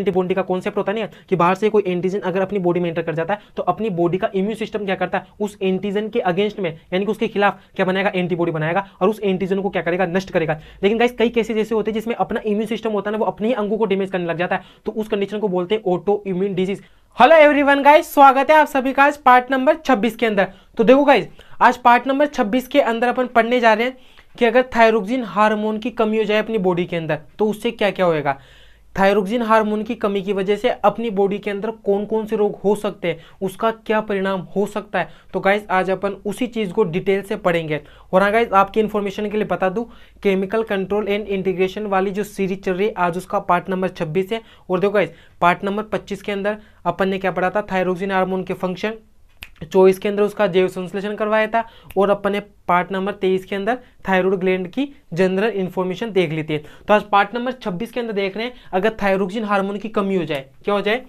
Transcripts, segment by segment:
antibody का concept होता नहीं है कि बाहर से कोई एंटीजन अगर अपनी बॉडी में एंटर कर जाता है तो अपनी बॉडी का इम्यून सिस्टम क्या करता है उस एंटीजन के अगेंस्ट में यानी कि उसके खिलाफ क्या बनाएगा एंटीबॉडी बनाएगा और उस एंटीजन को क्या करेगा नष्ट करेगा लेकिन गाइस कई केसेज ऐसे होते हैं जिसमें अपना इम्यून सिस्टम होता है ना वो अपने ही अंगों को डेमेज करने लग जाता है तो उस कंडीशन को बोलते हैं autoimmune disease hello everyone guys स्वागत है आप सभी का आज पार्ट नंबर 26 के अंदर तो देखो गाइस आज पार्ट नंबर 26 के अंदर अपन पढ़ने जा रहे हैं कि अगर थायरोक्सिन हार्मोन की कमी हो जाए अपनी बॉडी के अंदर तो उससे क्या क्या होएगा थायरोक्जिन हार्मोन की कमी की वजह से अपनी बॉडी के अंदर कौन कौन से रोग हो सकते हैं उसका क्या परिणाम हो सकता है तो गाइज आज अपन उसी चीज़ को डिटेल से पढ़ेंगे और हाँ गाइज आपकी इन्फॉर्मेशन के लिए बता दूँ केमिकल कंट्रोल एंड इंटीग्रेशन वाली जो सीरीज चल रही है आज उसका पार्ट नंबर छब्बीस है और देखो गाइज पार्ट नंबर पच्चीस के अंदर अपन ने क्या पढ़ा था थायरोक्जिन हार्मोन के फंक्शन चौबीस के अंदर उसका जैव संश्लेषण करवाया था और अपन ने पार्ट नंबर तेईस के अंदर थायराइड ग्लैंड की जनरल इन्फॉर्मेशन देख लेती है तो आज पार्ट नंबर छब्बीस के अंदर देख रहे हैं अगर थायरोक्जिन हार्मोन की कमी हो जाए क्या हो जाए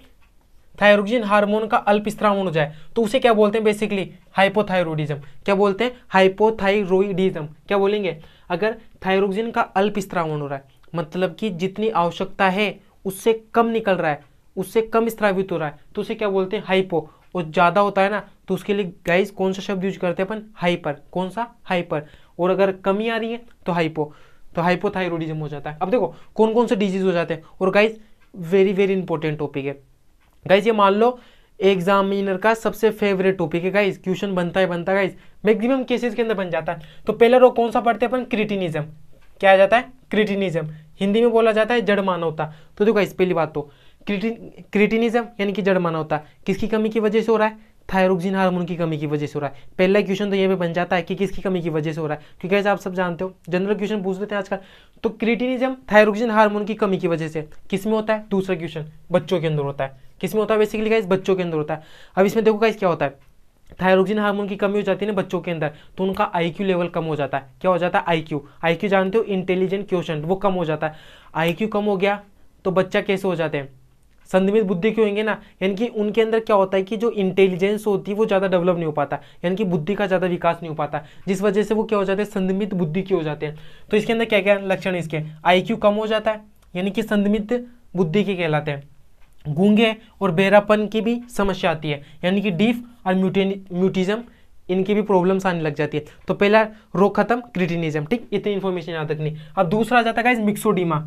थायरोक्जिन हार्मोन का अल्पस्त्रावण हो जाए तो उसे क्या बोलते हैं बेसिकली हाइपोथायरोडिज्म क्या बोलते हैं हाइपोथायरोइडिज्म क्या बोलेंगे अगर थायरोक्जिन का अल्पस्त्रावण हो रहा है मतलब कि जितनी आवश्यकता है उससे कम निकल रहा है उससे कम स्त्रावित हो रहा है तो उसे क्या बोलते हैं हाइपो वो ज़्यादा होता है ना तो उसके लिए गाइज कौन सा शब्द यूज करते हैं अपन हाइपर कौन सा हाइपर और अगर कमी आ रही है तो हाइपो तो हाइपोथायरोडिज्म हो जाता है अब देखो कौन कौन से डिजीज हो जाते हैं और guys very very important topic है गाइज ये मान लो एग्जामिनर का सबसे फेवरेट टॉपिक है गाइज क्वेश्चन बनता है बनता है गाइज मैक्सिमम केसेस के अंदर बन जाता है तो पहला रोग कौन सा पढ़ते हैं अपन क्रिटिनिज्म क्या आ जाता है क्रिटिनिज्म हिंदी में बोला जाता है जड़ मानवता तो देखो इस पहली बात तो क्रिटिनिज्म यानी कि जड़ माना होता है किसकी कमी की वजह से हो रहा है थायरोक्सिन हार्मोन की कमी की वजह से हो रहा है पहला क्वेश्चन तो ये भी बन जाता है कि किसकी कमी की वजह से हो रहा है क्योंकि ऐसे आप सब जानते हो जनरल क्वेश्चन पूछ लेते हैं आजकल तो क्रिटिनिज्म थायरोक्सिन हार्मोन की कमी की वजह से किस में होता है दूसरा क्वेश्चन बच्चों के अंदर होता है किस में होता है बेसिकली गाइस बच्चों के अंदर होता है अब इसमें देखो गाइस क्या होता है थायरोक्सिन हार्मोन की कमी हो जाती है ना बच्चों के अंदर तो उनका आईक्यू लेवल कम हो जाता है क्या हो जाता है आईक्यू आईक्यू जानते हो इंटेलिजेंट क्वेश्चन वो कम हो जाता है आईक्यू कम हो गया तो बच्चा कैसे हो जाते हैं संदिमित बुद्धि क्यों होंगे ना यानी कि उनके अंदर क्या होता है कि जो इंटेलिजेंस होती है वो ज़्यादा डेवलप नहीं हो पाता यानी कि बुद्धि का ज़्यादा विकास नहीं हो पाता जिस वजह से वो क्या हो जाते हैं संदिमित बुद्धि के हो जाते हैं तो इसके अंदर क्या क्या लक्षण है इसके आई कम हो जाता है यानी कि संदिमित बुद्धि के कहलाते हैं गूंगे और बेहरापन की भी समस्या आती है यानी कि डीफ और म्यूटेन म्यूटिज्म इनकी भी प्रॉब्लम्स आने लग जाती है तो पहला रोग खत्म क्रिटिनिज्म ठीक इतनी इन्फॉर्मेशन याद रखनी अब दूसरा आ जाता है मिक्सोडीमा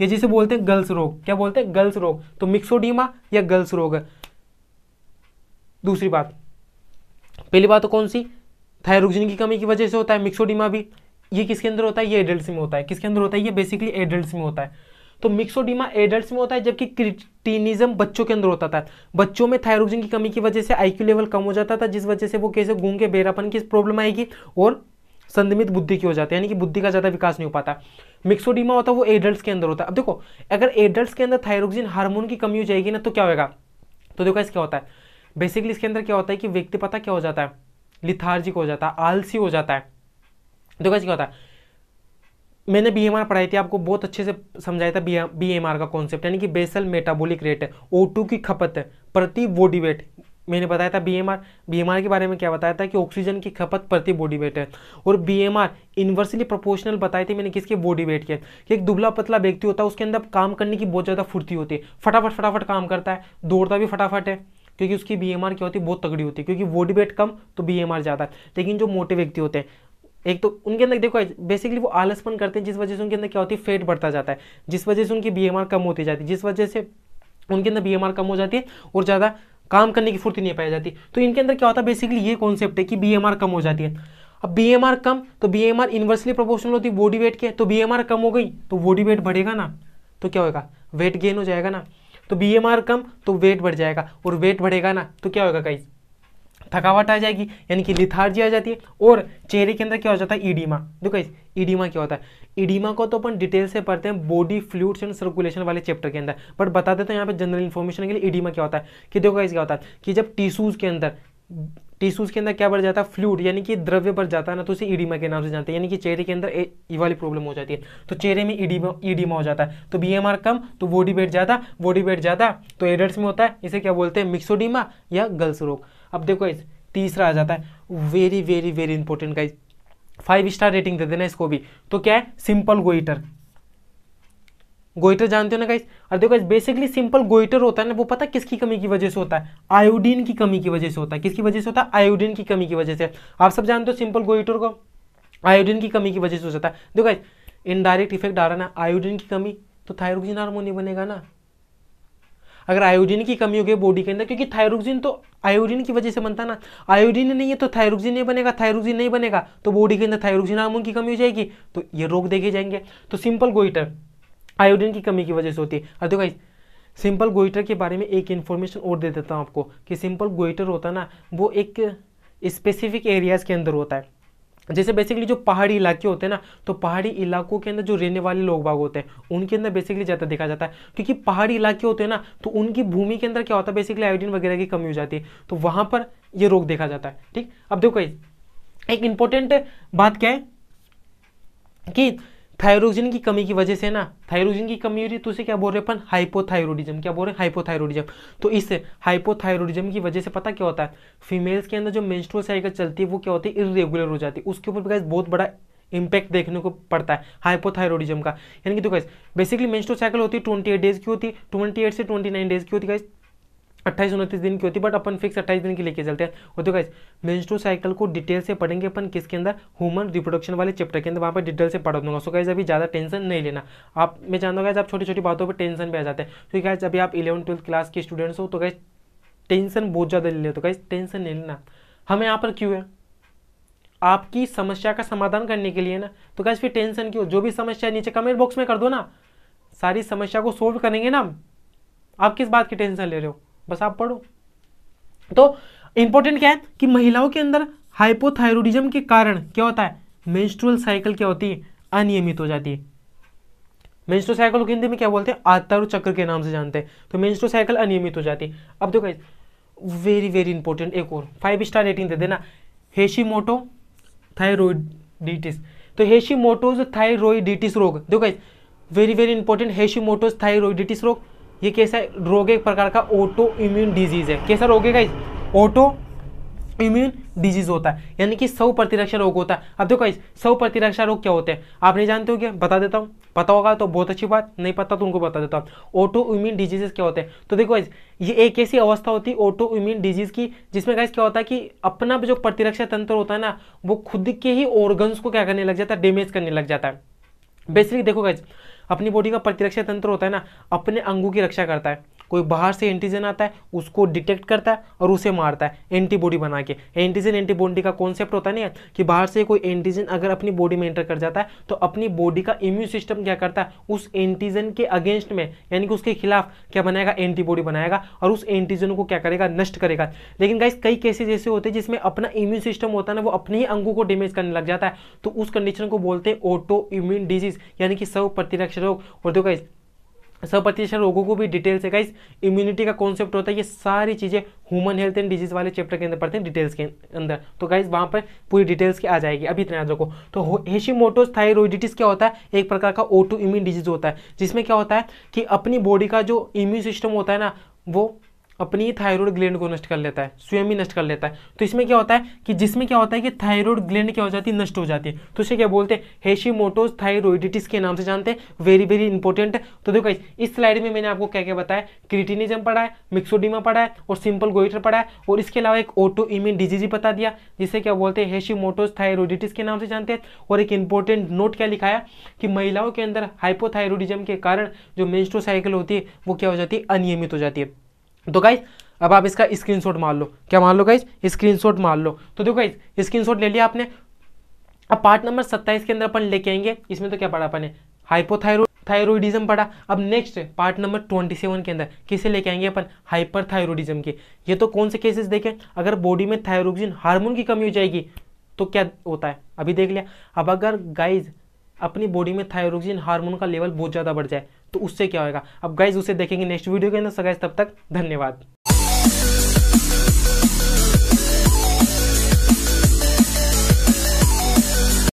ये जिसे बोलते हैं गर्ल्स रोग क्या बोलते हैं गर्ल्स रोग तो मिक्सोडीमा या गर्ल्स रोग है दूसरी बात पहली बात तो कौन सी थायरोक्जिन की कमी की वजह से होता है मिक्सोडीमा भी ये किसके अंदर होता है ये एडल्ट में होता है किसके अंदर होता है ये बेसिकली एडल्ट में होता है तो मिक्सोडीमा एडल्ट में होता है जबकि क्रिटिनिज्म बच्चों के अंदर होता था बच्चों में थायरोक्जिन की कमी की वजह से आईक्यू लेवल कम हो जाता था जिस वजह से वो कैसे घूम के बेरापन की प्रॉब्लम आएगी और संदिमित बुद्धि की हो जाती है यानी कि बुद्धि का ज़्यादा विकास नहीं हो पाता मिक्सोडीमा होता है वो एडल्ट के अंदर होता है अब देखो अगर एडल्ट के अंदर थायरोक्सिन हार्मोन की कमी हो जाएगी ना तो क्या होगा तो देखो इस क्या होता है बेसिकली इसके अंदर क्या होता है कि व्यक्ति पता क्या हो जाता है लिथार्जिक हो जाता है आलसी हो जाता है देखो क्या होता है मैंने बी एम आर पढ़ाई थी आपको बहुत अच्छे से समझाया था बी एम आर का कॉन्सेप्ट यानी कि basal metabolic rate O two की खपत प्रति बॉडी वेट मैंने बताया था बीएमआर बीएमआर के बारे में क्या बताया था कि ऑक्सीजन की खपत प्रति बॉडी वेट है और बीएमआर इन्वर्सली प्रोपोर्शनल बताए थे मैंने किसके बॉडी वेट के कि एक दुबला पतला व्यक्ति होता है उसके अंदर काम करने की बहुत ज़्यादा फुर्ती होती है फटाफट फटाफट काम करता है दौड़ता भी फटाफट है क्योंकि उसकी बी क्या होती है बहुत तगड़ी होती है क्योंकि बॉडी वेट कम तो बी ज़्यादा लेकिन जो मोटे व्यक्ति होते हैं एक तो उनके अंदर देखो बेसिकली वो आलसपन करते हैं जिस वजह से उनके अंदर क्या होती है फेट बढ़ता जाता है जिस वजह से उनकी बी कम होती जाती है जिस वजह से उनके अंदर बी कम हो जाती है और ज़्यादा काम करने की फुर्ती नहीं पाई जाती तो इनके अंदर क्या होता है बेसिकली ये कॉन्सेप्ट है कि बी कम हो जाती है अब बी कम तो बी एम इन्वर्सली प्रोपोर्शनल होती है बॉडी वेट के तो बी कम हो गई तो बॉडी वेट बढ़ेगा ना तो क्या होगा वेट गेन हो जाएगा ना तो बी कम तो वेट बढ़ जाएगा और वेट बढ़ेगा ना तो क्या होगा कहीं थकावट आ जाएगी यानी कि लिथार्जी आ जाती है और चेहरे के अंदर क्या हो जाता है ईडीमा देखो इस ईडीमा क्या होता है ईडीमा को तो अपन डिटेल से पढ़ते हैं बॉडी फ्लूड्स एंड सर्कुलेशन वाले चैप्टर के अंदर बट बता देते हैं यहाँ पे जनरल इन्फॉर्मेशन के लिए ईडीमा क्या होता है कि देखो इस क्या होता है कि जब टिश्यूज़ के अंदर टिश्यूज के अंदर क्या बढ़ जाता है फ्लूड यानी कि द्रव्य बढ़ जाता है ना तो उसे ईडीमा के नाम से जानते हैं यानी कि चेहरे के अंदर ये वाली प्रॉब्लम हो जाती है तो चेहरे में ईडीमा ईडीमा हो जाता है तो बीएमआर कम तो बॉडी वेट ज़्यादा बॉडी वेट ज़्यादा तो एडल्ट में होता है इसे क्या बोलते हैं मिक्सोडीमा या गल्स रोग अब देखो इस तीसरा आ जाता है very very very important guys five star rating दे देना इसको भी तो क्या है सिंपल गोइटर गोइटर जानते हो ना गाइस और देखो बेसिकली सिंपल गोइटर होता है ना वो पता किसकी कमी की वजह से होता है आयोडीन की कमी की वजह से होता है किसकी वजह से होता है आयोडीन की कमी की वजह से आप सब जानते हो सिंपल गोइटर को आयोडीन की कमी की वजह से हो जाता है देखो गाइस इनडायरेक्ट इफेक्ट आ रहा ना आयोडीन की कमी तो थायरोक्सिन हार्मोन नहीं बनेगा ना अगर आयोडीन की कमी होगी बॉडी के अंदर क्योंकि थायरोक्सिन तो आयोडीन की वजह से बनता है ना आयोडीन नहीं है तो थायरोक्सिन नहीं बनेगा थायरोक्सिन नहीं बनेगा तो बॉडी के अंदर थायरोक्सिन हार्मोन की कमी हो जाएगी तो ये रोग देखे जाएंगे तो सिंपल गोइटर आयोडीन की कमी की वजह से होती है और देखो सिंपल गोइटर के बारे में एक इन्फॉर्मेशन और दे देता हूँ आपको कि सिंपल गोइटर होता है ना वो एक स्पेसिफिक एरियाज़ के अंदर होता है जैसे बेसिकली जो पहाड़ी इलाके होते हैं ना तो पहाड़ी इलाकों के अंदर जो रहने वाले लोग बाग होते हैं उनके अंदर बेसिकली ज़्यादा देखा जाता है क्योंकि पहाड़ी इलाके होते हैं ना तो उनकी भूमि के अंदर क्या होता है बेसिकली आयोडीन वगैरह की कमी हो जाती है तो वहाँ पर ये रोग देखा जाता है ठीक अब देखो एक इंपॉर्टेंट बात क्या है कि थायरोजन की कमी की वजह से ना थायरोजन की कमी हो रही है तो उसे क्या बोल रहे अपन हाइपोथायरोडिज्म क्या बोल रहे हैं हाइपोथायरोडिज्म तो इस हाइपोथायरोडिज्म की वजह से पता क्या होता है फीमेल्स के अंदर जो मेंस्ट्रुअल साइकिल चलती है वो क्या होती है इरेगुलर हो जाती है उसके ऊपर भी बहुत बड़ा इंपैक्ट देखने को पड़ता है हाइपोथायरोडिज्म का यानी कि देखो बेसिकली मेंस्ट्रुअल साइकिल होती है ट्वेंटी एट डेज की होती है ट्वेंटी एट से ट्वेंटी नाइन डेज की होती है अट्ठाईस उनतीस दिन की होती है बट अपन फिक्स अट्ठाईस दिन की लेके चलते हैं वो तो गाइज मेंस्ट्रो साइकिल को डिटेल से पढ़ेंगे अपन किसके अंदर ह्यूमन रिप्रोडक्शन वाले चैप्टर के अंदर वहाँ पर डिटेल से पढ़ा दूंगा सो गाइज अभी ज़्यादा टेंशन नहीं लेना आप मैं जानता हूँ आप छोटी छोटी बातों पर टेंशन भी आ जाते हैं क्योंकि तो अभी आप इलेवन ट्वेल्थ क्लास के स्टूडेंट्स हो तो गाइज टेंशन बहुत ज़्यादा ले लेते हो गाइज टेंशन नहीं लेना हमें यहाँ पर क्यों है आपकी समस्या का समाधान करने के लिए ना तो गाइज फिर टेंशन क्यों जो भी समस्या नीचे कमेंट बॉक्स में कर दो ना सारी समस्या को सोल्व करेंगे ना आप किस बात की टेंशन ले रहे हो बस आप पढ़ो तो इंपॉर्टेंट क्या है कि महिलाओं के अंदर हाइपोथायरोडिज्म के कारण क्या होता है मेंस्ट्रुअल साइकिल क्या होती है अनियमित हो जाती है मेंस्ट्रुअल साइकिल को हिंदी में क्या बोलते हैं आतारू चक्र के नाम से जानते हैं तो मेंस्ट्रुअल साइकिल अनियमित हो जाती है अब देखो वेरी वेरी इंपॉर्टेंट एक और फाइव स्टार रेटिंग दे देना मोटो थाइरोडिटिस तो मोटोज थायरोइडिटिस रोग देखो very very important Hashimoto's thyroiditis रोग ये कैसा रोग एक प्रकार का ऑटो इम्यून डिजीज है कैसा रोग है ऑटो इम्यून डिजीज होता है यानी कि सौ प्रतिरक्षा रोग होता है अब देखो इस सौ प्रतिरक्षा रोग क्या होते हैं आप नहीं जानते हो क्या बता देता हूँ पता होगा तो बहुत अच्छी बात नहीं पता तो उनको बता देता हूँ ऑटो इम्यून डिजीजेस क्या होते हैं तो देखो इस ये एक ऐसी अवस्था होती है ऑटो इम्यून डिजीज की जिसमें गाइस क्या होता है कि अपना जो प्रतिरक्षा तंत्र होता है ना वो खुद के ही ऑर्गन्स को क्या करने लग जाता है डैमेज करने लग जाता है बेसिकली देखो गाइज अपनी बॉडी का प्रतिरक्षा तंत्र होता है ना अपने अंगों की रक्षा करता है कोई बाहर से एंटीजन आता है उसको डिटेक्ट करता है और उसे मारता है एंटीबॉडी बना के एंटीजन एंटीबॉडी का कॉन्सेप्ट होता नहीं है कि बाहर से कोई एंटीजन अगर अपनी बॉडी में एंटर कर जाता है तो अपनी बॉडी का इम्यून सिस्टम क्या करता है उस एंटीजन के अगेंस्ट में यानी कि उसके खिलाफ क्या बनाएगा एंटीबॉडी बनाएगा और उस एंटीजन को क्या करेगा नष्ट करेगा लेकिन गाइस कई केसेज ऐसे होते हैं जिसमें अपना इम्यून सिस्टम होता है ना वो अपने ही अंगों को डैमेज करने लग जाता है तो उस कंडीशन को बोलते हैं ऑटो इम्यून डिजीज यानी कि सर्व प्रतिरक्ष रोग और देखो गाइस सौ प्रतिशत रोगों को भी डिटेल से गाइस इम्यूनिटी का कॉन्सेप्ट होता है ये सारी चीज़ें ह्यूमन हेल्थ एंड डिजीज वाले चैप्टर के अंदर पढ़ते हैं डिटेल्स के अंदर तो गाइस वहाँ पर पूरी डिटेल्स की आ जाएगी अभी इतना याद रखो तो मोटोस थायरोइडिटिस क्या होता है एक प्रकार का ओटो इम्यून डिजीज होता है जिसमें क्या होता है कि अपनी बॉडी का जो इम्यून सिस्टम होता है ना वो अपनी थायराइड ग्लैंड को नष्ट कर लेता है स्वयं ही नष्ट कर लेता है तो इसमें क्या होता है कि जिसमें क्या होता है कि थायराइड ग्लैंड क्या हो जाती है नष्ट हो जाती है तो इसे क्या बोलते हैं हेशीमोटोज थायरोइडिटिस के नाम से जानते हैं वेरी वेरी इंपॉर्टेंट तो देखो इस स्लाइड में मैंने आपको क्या क्या बताया क्रिटिनिजम पढ़ा है मिक्सोडीमा पढ़ा है और सिंपल गोइटर पढ़ा है और इसके अलावा एक ऑटो इम्यून डिजीज बता दिया जिसे क्या बोलते हैं हेशीमोटोज थायरोइडिटिस के नाम से जानते हैं और एक इंपॉर्टेंट नोट क्या लिखाया कि महिलाओं के अंदर हाइपोथायरोडिज्म के कारण जो मेन्स्ट्रो साइकिल होती है वो क्या हो जाती है अनियमित हो जाती है तो गाइज अब आप इसका स्क्रीनशॉट मार लो क्या मान लो गाइज स्क्रीनशॉट मार लो तो देखो गाइज स्क्रीनशॉट ले लिया आपने अब पार्ट नंबर सत्ताईस के अंदर अपन लेके आएंगे इसमें तो क्या पढ़ा अपने हाइपोथायरो थायरोइडिज्म पढ़ा अब next part number twenty seven के अंदर किसे लेके आएंगे अपन हाइपर थायरोडिज्म के ये तो कौन से केसेस देखें अगर बॉडी में थायरोक्जिन हार्मोन की कमी हो जाएगी तो क्या होता है अभी देख लिया अब अगर गाइज अपनी बॉडी में थायरोक्जिन हार्मोन का लेवल बहुत ज़्यादा बढ़ जाए तो उससे क्या होगा अब गाइज उसे देखेंगे नेक्स्ट वीडियो के अंदर सर गाइज तब तक धन्यवाद